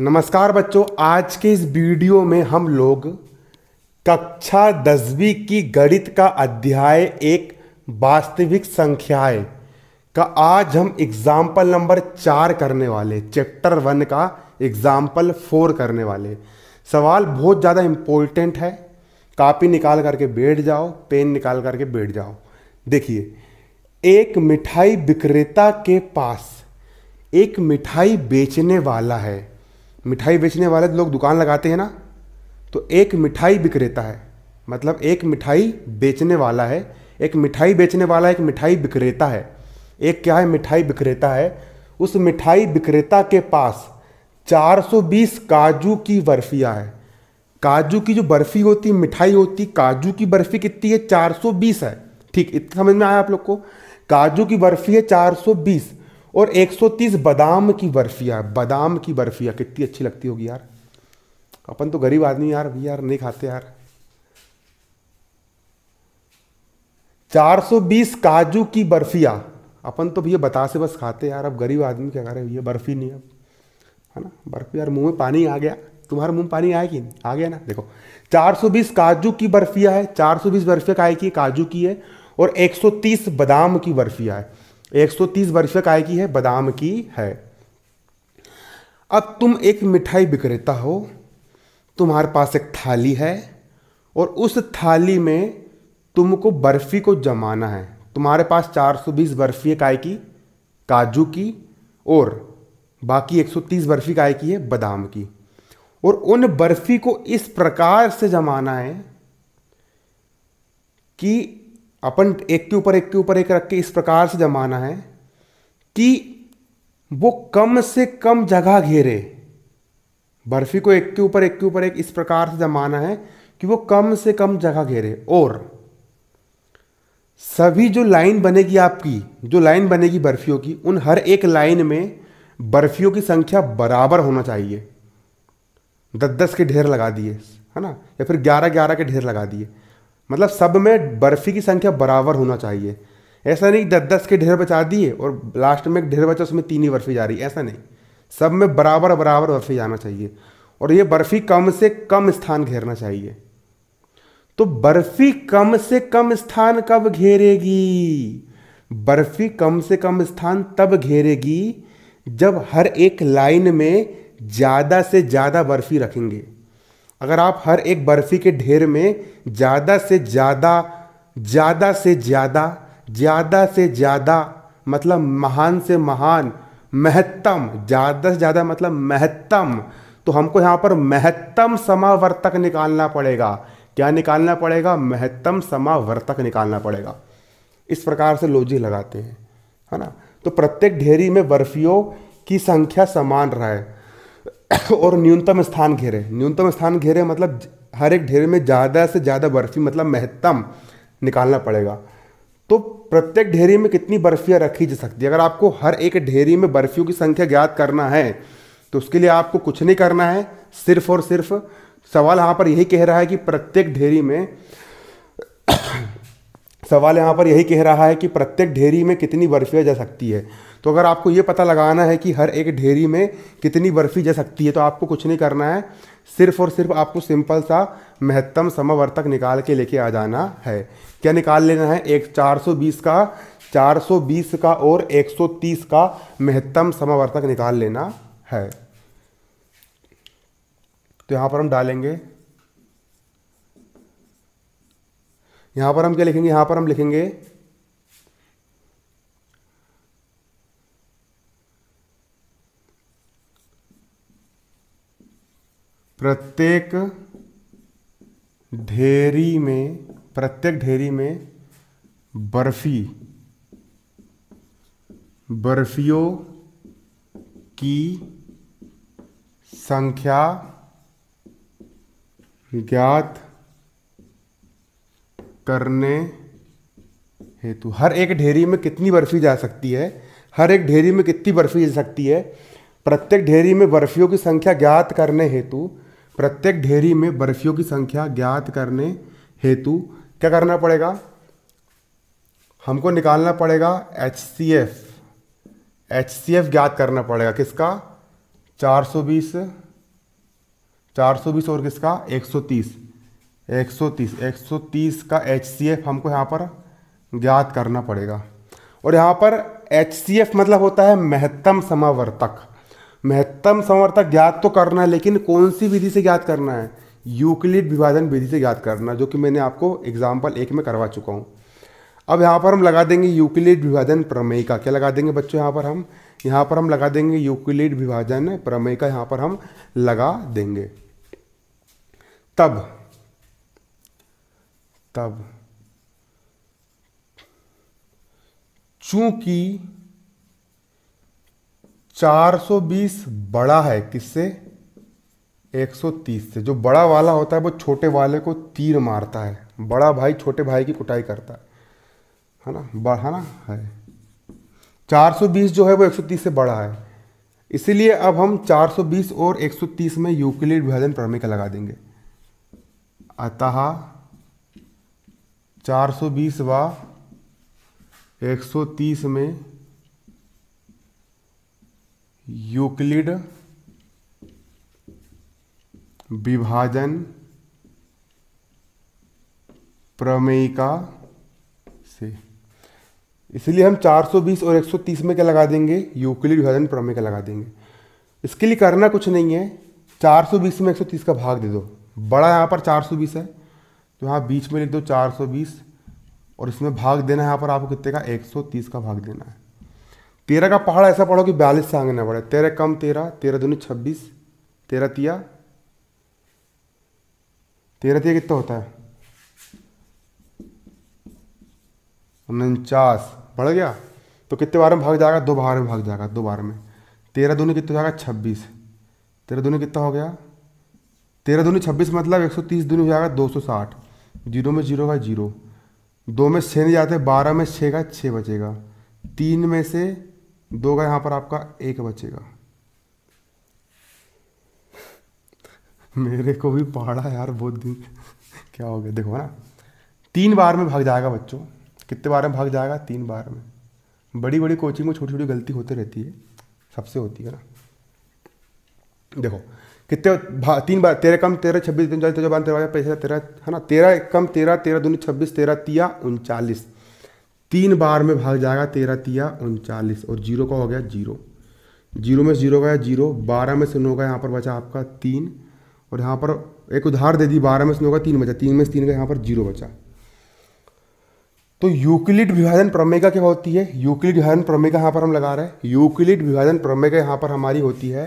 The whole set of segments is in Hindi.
नमस्कार बच्चों आज के इस वीडियो में हम लोग कक्षा दसवीं की गणित का अध्याय एक वास्तविक संख्याएं का आज हम एग्जाम्पल नंबर चार करने वाले चैप्टर वन का एग्जाम्पल फोर करने वाले सवाल बहुत ज़्यादा इम्पोर्टेंट है कापी निकाल करके बैठ जाओ पेन निकाल करके बैठ जाओ देखिए एक मिठाई विक्रेता के पास एक मिठाई बेचने वाला है मिठाई बेचने वाले लोग दुकान लगाते हैं ना तो एक मिठाई विक्रेता है मतलब एक मिठाई बेचने वाला है एक मिठाई बेचने वाला एक मिठाई विक्रेता है एक क्या है मिठाई विक्रेता है उस मिठाई विक्रेता के पास 420 काजू की बर्फियाँ है काजू की जो बर्फ़ी होती मिठाई होती काजू की बर्फ़ी कितनी है 420 है ठीक इतना समझ में आया आप लोग को काजू की बर्फ़ी है 420 और 130 बादाम की बर्फियाँ बादाम की बर्फियाँ कितनी अच्छी लगती होगी यार अपन तो गरीब आदमी यार यार नहीं खाते यार 420 काजू की बर्फियाँ अपन तो भैया बता से बस खाते यार अब गरीब आदमी क्या करे भैया बर्फ़ी नहीं अब है ना बर्फ़ी यार मुंह में पानी आ गया तुम्हारे मुंह पानी आया कि नहीं आ गया ना देखो 420 काजू की बर्फियाँ है 420 सौ बर्फियाँ बर्फिया की काजू की है और 130 बादाम की बर्फियाँ है 130 वर्ष काय की है बादाम की है अब तुम एक मिठाई विक्रेता हो तुम्हारे पास एक थाली है और उस थाली में तुमको बर्फ़ी को जमाना है तुम्हारे पास 420 बर्फ़ी है काय की काजू की और बाकी 130 बर्फ़ी काय की है बादाम की और उन बर्फ़ी को इस प्रकार से जमाना है कि अपन एक के ऊपर एक के ऊपर एक रख के इस प्रकार से जमाना है कि वो कम से कम जगह घेरे बर्फी को एक के ऊपर एक के ऊपर एक इस प्रकार से जमाना है कि वो कम से कम जगह घेरे और सभी जो लाइन बनेगी आपकी जो लाइन बनेगी बर्फियों की उन हर एक लाइन में बर्फियों की संख्या बराबर होना चाहिए दस दस के ढेर लगा दिए है ना या फिर ग्यारह ग्यारह के ढेर लगा दिए मतलब सब में बर्फ़ी की संख्या बराबर होना चाहिए ऐसा नहीं दस दस के ढेर बचा दिए और लास्ट में एक ढेर बचा उसमें तीन ही बर्फ़ी जा रही है ऐसा नहीं सब में बराबर बराबर बर्फ़ी जाना चाहिए और ये बर्फ़ी कम से कम स्थान घेरना चाहिए तो बर्फ़ी कम से कम स्थान कब घेरेगी बर्फ़ी कम से कम स्थान तब घेरेगी जब हर एक लाइन में ज़्यादा से ज़्यादा बर्फ़ी रखेंगे अगर आप हर एक बर्फ़ी के ढेर में ज़्यादा से ज़्यादा ज़्यादा से ज़्यादा ज़्यादा से ज़्यादा मतलब महान से महान महत्तम ज़्यादा से ज़्यादा मतलब महत्तम तो हमको यहाँ पर महत्तम समावर्तक निकालना पड़ेगा क्या निकालना पड़ेगा महत्तम समावर्तक निकालना पड़ेगा इस प्रकार से लोजी लगाते हैं है ना तो प्रत्येक ढेरी में बर्फियों की संख्या समान रहे और न्यूनतम स्थान घेरे न्यूनतम स्थान घेरे मतलब हर एक ढेर में ज़्यादा से ज़्यादा बर्फ़ी मतलब महत्तम निकालना पड़ेगा तो प्रत्येक ढेरी में कितनी बर्फियाँ रखी जा सकती है अगर आपको हर एक ढेरी में बर्फियों की संख्या ज्ञात करना है तो उसके लिए आपको कुछ नहीं करना है सिर्फ और सिर्फ सवाल यहाँ पर यही कह रहा है कि प्रत्येक ढेरी में सवाल यहाँ पर यही कह रहा है कि प्रत्येक ढेरी में कितनी बर्फियाँ जा सकती है तो अगर आपको ये पता लगाना है कि हर एक ढेरी में कितनी बर्फ़ी जा सकती है तो आपको कुछ नहीं करना है सिर्फ और सिर्फ आपको सिंपल सा महत्तम समवर्तक निकाल के लेके आ जाना है क्या निकाल लेना है एक 420 का 420 का और 130 का महत्तम समवर्तक निकाल लेना है तो यहाँ पर हम डालेंगे यहाँ पर हम क्या लिखेंगे यहाँ पर हम लिखेंगे प्रत्येक ढेरी में प्रत्येक ढेरी में बर्फी बर्फियों की संख्या ज्ञात करने हेतु हर एक ढेरी में कितनी बर्फी जा सकती है हर एक ढेरी में कितनी बर्फी जा सकती है प्रत्येक ढेरी में बर्फियों की संख्या ज्ञात करने हेतु प्रत्येक ढेरी में बर्फियों की संख्या ज्ञात करने हेतु क्या करना पड़ेगा हमको निकालना पड़ेगा H C F H C F ज्ञात करना पड़ेगा किसका 420 420 और किसका 130 130 130 का एच सी एफ हमको यहाँ पर ज्ञात करना पड़ेगा और यहाँ पर एच सी एफ मतलब होता है महत्तम समावर्तक महत्तम समर्थक ज्ञात तो करना है लेकिन कौन सी विधि से ज्ञात करना है यूक्लिड विभाजन विधि से ज्ञात करना जो कि मैंने आपको एग्जाम्पल एक में करवा चुका हूँ अब यहाँ पर हम लगा देंगे यूक्लिड विभाजन प्रमेय का क्या लगा देंगे बच्चों यहाँ पर हम यहाँ पर हम लगा देंगे यूक्लिड विभाजन प्रमेय का यहाँ पर हम लगा देंगे तब तब चूंकि 420 बड़ा है किससे 130 से जो बड़ा वाला होता है वो छोटे वाले को तीर मारता है बड़ा भाई छोटे भाई की कुटाई करता है है ना बड़ा ना है 420 जो है वो 130 से बड़ा है इसीलिए अब हम 420 और 130 में यूक्लिड विभाजन प्रमेय का लगा देंगे अतः 420 व 130 में यूक्लिड विभाजन प्रमेयिका से इसलिए हम 420 और 130 में क्या लगा देंगे यूक्लिड विभाजन प्रमेय का लगा देंगे इसके लिए करना कुछ नहीं है 420 में 130 का भाग दे दो बड़ा यहाँ पर 420 है तो यहाँ बीच में लिख दो 420 और इसमें भाग देना है यहाँ पर आपको कितने का 130 का भाग देना है तेरह का पहाड़ ऐसा पढ़ो कि बयालीस से आगे ना बढ़े तेरह कम तेरह तेरह दूनी छब्बीस तेरह तिया तेरह तिया कितना होता है उनचास बढ़ गया तो कितने बार में भाग जाएगा दो बार में भाग जाएगा दो बार में तेरह दूनी कितना जाएगा छब्बीस तेरह दूनी कितना हो गया तेरह दूनी छब्बीस मतलब एक सौ तीस दूनी हो जाएगा दो सौ साठ जीरो में जीरो का जीरो दो में छः नहीं जाते बारह में छः का छः बचेगा तीन में से दो का यहाँ पर आपका एक बचेगा मेरे को भी पहाड़ा यार बहुत दिन क्या हो गया देखो ना तीन बार में भाग जाएगा बच्चों कितने बार में भाग जाएगा तीन बार में बड़ी बड़ी कोचिंग में छोटी छोटी गलती होती रहती है सबसे होती है ना देखो कितने तीन बार तेरह कम तेरह छब्बीस तेरह तेरह तेरह है ना तेरह कम तेरह तेरह दूनी छब्बीस तेरह तिया उनचालीस तीन बार में भाग जाएगा तेरह तिया उनचालीस और जीरो का हो गया जीरो जीरो में जीरो गया जीरो बारह में से का यहाँ पर बचा आपका तीन और यहाँ पर एक उधार दे दी बारह में सुनो का तीन बचा तीन में तीन का यहाँ पर जीरो बचा तो यूक्लिड विभाजन प्रमेय का क्या होती है यूक्लिड विभाजन प्रमेय का यहाँ पर हम लगा रहे हैं यूक्लिड विभाजन प्रमेय का यहाँ पर हमारी होती है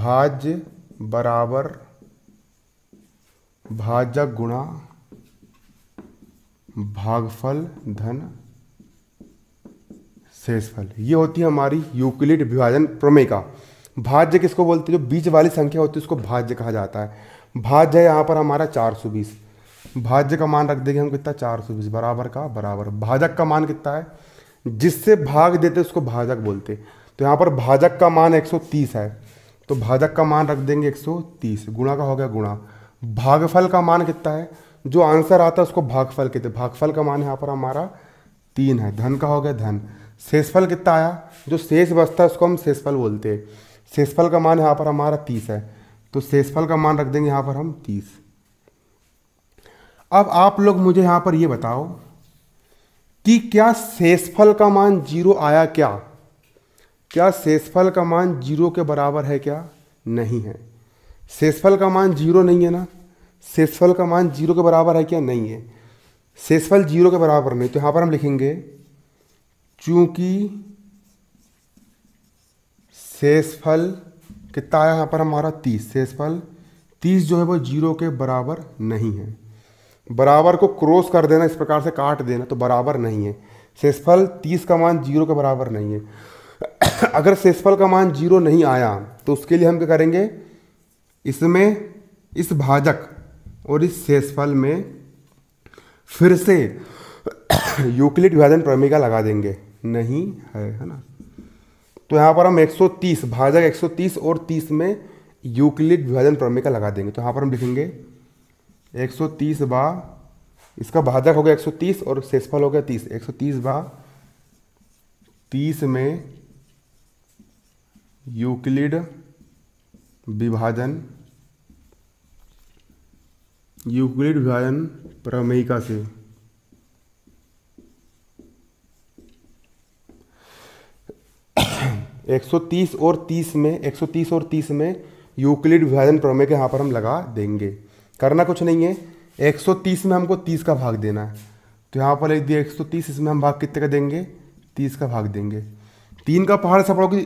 भाज्य बराबर भाजक गुणा भागफल धन शेषफल ये होती है हमारी यूक्लिड विभाजन प्रमेय का भाज्य किसको बोलते हैं जो बीच वाली संख्या होती है उसको भाज्य कहा जाता है भाज्य है यहाँ पर हमारा 420 भाज्य का मान रख देंगे हम कितना 420 बराबर का बराबर भाजक का मान कितना है जिससे भाग देते उसको भाजक बोलते तो यहाँ पर भाजक का मान 130 है तो भाजक का मान रख देंगे 130 गुणा का हो गया गुणा भागफल का मान कितना है जो आंसर आता है उसको भागफल कहते हैं भागफल का मान यहाँ पर हमारा तीन है धन का हो गया धन शेषफल कितना आया जो शेष बचता है उसको हम शेषफल बोलते हैं शेषफल का मान यहाँ पर हमारा तीस है तो शेषफल का मान रख देंगे यहाँ पर हम तीस अब आप लोग मुझे यहाँ पर ये बताओ कि क्या शेषफल का मान जीरो आया क्या क्या शेषफल का मान जीरो के बराबर है क्या नहीं है शेषफल का मान जीरो नहीं है ना सेसफल का मान जीरो के बराबर है क्या नहीं है सेसफल जीरो के बराबर नहीं तो यहाँ पर हम लिखेंगे चूँकि सेसफल कितना आया यहाँ पर हमारा तीस सेसफल तीस जो है वो जीरो के बराबर नहीं है बराबर को क्रॉस कर देना इस प्रकार से काट देना तो बराबर नहीं है सेसफल तीस का मान जीरो के बराबर नहीं है अगर सेसफल का मान जीरो नहीं आया तो उसके लिए हम क्या करेंगे इसमें इस भाजक और इस शेषफल में फिर से यूक्लिड विभाजन प्रमेय लगा देंगे नहीं है है ना तो यहाँ पर हम 130 भाजक 130 और 30 में यूक्लिड विभाजन प्रमेय का लगा देंगे तो यहाँ पर हम लिखेंगे 130 बा इसका भाजक हो गया 130 और शेषफल हो गया 30 एक बा 30 में यूक्लिड विभाजन यूक्लिड व्यायन प्रमेयिका से एक सौ तीस और तीस में एक सौ तीस और तीस में यूक्लिड विभाजन प्रमेय के यहाँ पर हम लगा देंगे करना कुछ नहीं है एक सौ तीस में हमको तीस का भाग देना है तो यहाँ पर लिख दिया एक सौ तीस इसमें हम भाग कितने का देंगे तीस का भाग देंगे तीन का पहाड़ सफड़ों की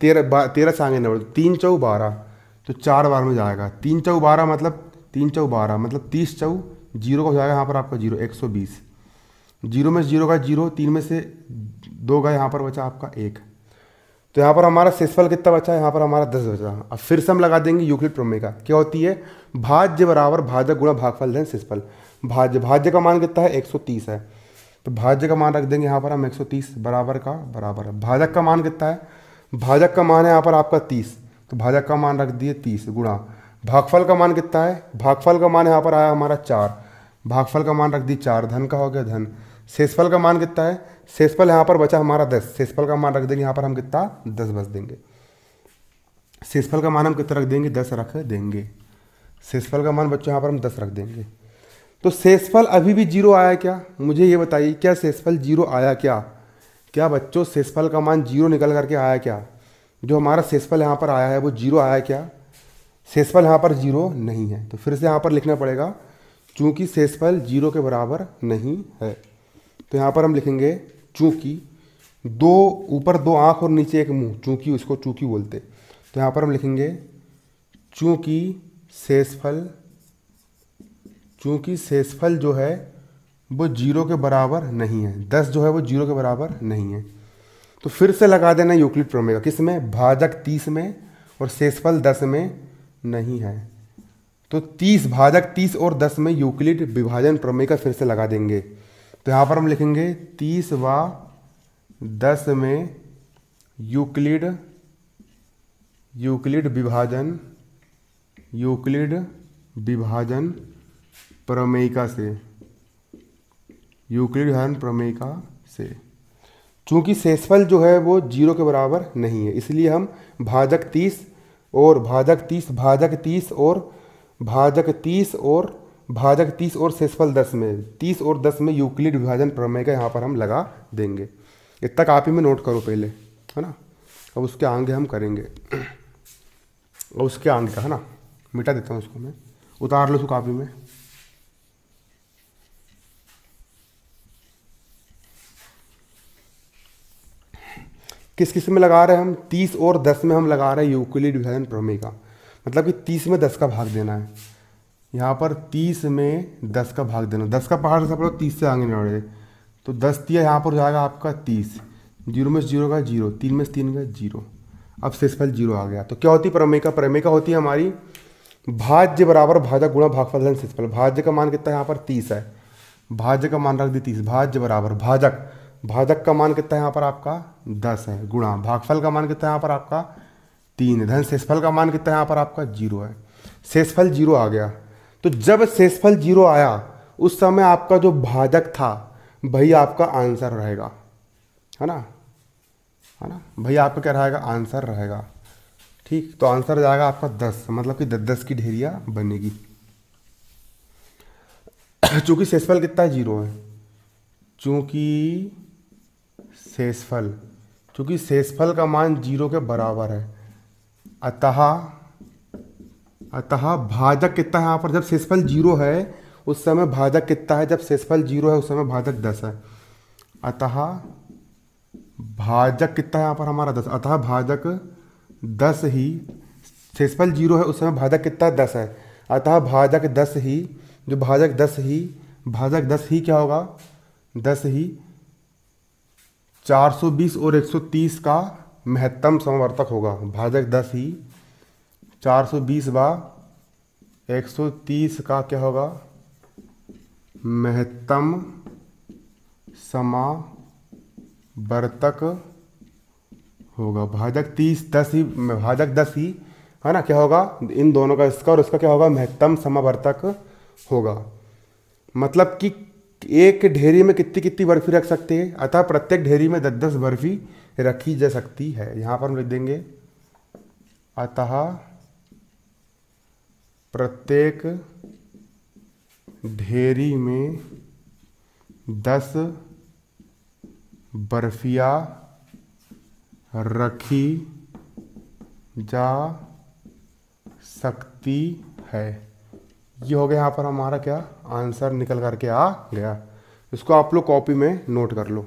तेरह तेरह सांगे नंबर तीन चौ बारह तो चार बार में जाएगा तीन चौ बारह मतलब तीन चौ बारह मतलब तीस चौ जीरो का हो जाएगा यहाँ पर आपका जीरो एक सौ बीस जीरो में जीरो का जीरो तीन में से दो का यहाँ पर बचा आपका एक तो यहाँ पर हमारा सेसफल कितना बचा यहाँ पर हमारा दस बचा अब फिर से हम लगा देंगे यूक्लिड प्रमेय का क्या होती है भाज्य बराबर भाजक गुणा भागफल धन सेसफल भाज्य भाज्य का मान कितना है एक सौ तीस है तो भाज्य का मान रख देंगे यहाँ पर हम एक सौ तीस बराबर का बराबर है भाजक का मान कितना है भाजक का मान है यहाँ पर आपका तीस तो भाजक का मान रख दिए तीस गुणा भागफल का मान कितना है भागफल का मान यहाँ पर आया हमारा चार भागफल का मान रख दी चार धन का हो गया धन शेषफल का मान कितना है शेषफल यहाँ पर बचा हमारा दस शेषफल का मान रख देंगे यहाँ पर हम कितना दस बस देंगे शेषफल का मान हम कितना रख देंगे दस रख देंगे शेषफल का मान बच्चों यहाँ पर हम दस रख देंगे तो शेषफल अभी भी जीरो आया क्या मुझे ये बताइए क्या शेषफल जीरो आया क्या क्या बच्चों शेषफल का मान जीरो निकल करके आया क्या जो हमारा शेषफल यहाँ पर आया है वो जीरो आया क्या सेसफल यहाँ पर जीरो नहीं है तो फिर से यहाँ पर लिखना पड़ेगा चूँकि सेसफल जीरो के बराबर नहीं है तो यहाँ पर हम लिखेंगे चूँकि दो ऊपर दो आँख और नीचे एक मुंह चूँकि उसको चूँकि बोलते तो यहाँ पर हम लिखेंगे चूँकि सेसफल चूँकि सेसफल जो है वो जीरो के बराबर नहीं है दस जो है वो जीरो के बराबर नहीं है तो फिर से लगा देना यूक्लिड प्रमेय किस में भाजक तीस में और सेसफल दस में नहीं है तो तीस भाजक तीस और दस में यूक्लिड विभाजन प्रमेय का फिर से लगा देंगे तो यहाँ पर हम लिखेंगे तीस व दस में यूक्लिड यूक्लिड विभाजन यूक्लिड विभाजन प्रमेयिका से यूक्लिड विभाजन प्रमेयिका से चूंकि शेषफल जो है वो जीरो के बराबर नहीं है इसलिए हम भाजक तीस और भाजक तीस भाजक तीस और भाजक तीस और भाजक तीस और शेषफल दस में तीस और दस में यूक्लिड विभाजन प्रमेय का यहाँ पर हम लगा देंगे इतना कापी में नोट करो पहले है ना अब उसके आगे हम करेंगे और उसके आगे का है ना मिटा देता हूँ उसको मैं उतार लो उसको कापी में किस किस में लगा रहे हैं हम तीस और दस में हम लगा रहे हैं यूक्ली विभाजन प्रमेय का मतलब कि तीस में दस का भाग देना है यहाँ पर तीस में दस का भाग देना दस का पहाड़ सब लोग तीस से आगे बढ़े तो दस दिया यहाँ पर जाएगा आपका तीस जीरो में जीरो का जीरो तीन में तीन का जीरो अब शेषफल जीरो आ गया तो क्या होती है प्रमेय का प्रमेय का होती है हमारी भाज्य बराबर भाजक गुणा भागफल धन शेषफल भाज्य का मान कितना है यहाँ पर तीस है भाज्य का मान रख दी तीस भाज्य बराबर भाजक भाजक का मान कितना है यहाँ पर आपका दस है गुणा भागफल का मान कितना है यहाँ पर आपका तीन है धन शेषफल का मान कितना है यहाँ पर आपका जीरो है शेषफल जीरो आ गया तो जब शेषफल जीरो आया उस समय आपका जो भाजक था भाई आपका आंसर रहेगा है ना है ना भाई आपका क्या रहेगा आंसर रहेगा ठीक तो आंसर जाएगा आपका दस मतलब कि दस दस की ढेरिया बनेगी चूंकि शेषफल कितना जीरो है चूंकि शेषफल क्योंकि शेषफल का मान जीरो के बराबर है अतः अतः भाजक कितना है यहाँ पर जब शेषफल जीरो है उस समय भाजक कितना है जब शेषफल जीरो है उस समय भाजक दस है अतः भाजक कितना है यहाँ पर हमारा दस अतः भाजक दस ही शेषफल जीरो है उस समय भाजक कितना दस है अतः भाजक दस ही जो भाजक दस ही भाजक दस ही क्या होगा दस ही 420 और 130 का महत्तम समवर्तक होगा भाजक 10 ही 420 बा 130 का क्या होगा महत्तम समावर्तक होगा भाजक 30 10 ही भाजक 10 ही है ना क्या होगा इन दोनों का इसका और इसका क्या होगा महत्तम समावर्तक होगा मतलब कि एक ढेरी में कितनी कितनी बर्फी रख सकते हैं अतः प्रत्येक ढेरी में दस दस बर्फी रखी जा सकती है यहाँ पर हम लिख देंगे अतः प्रत्येक ढेरी में दस बर्फिया रखी जा सकती है ये हो गया यहाँ पर हमारा क्या आंसर निकल करके आ गया इसको आप लोग कॉपी में नोट कर लो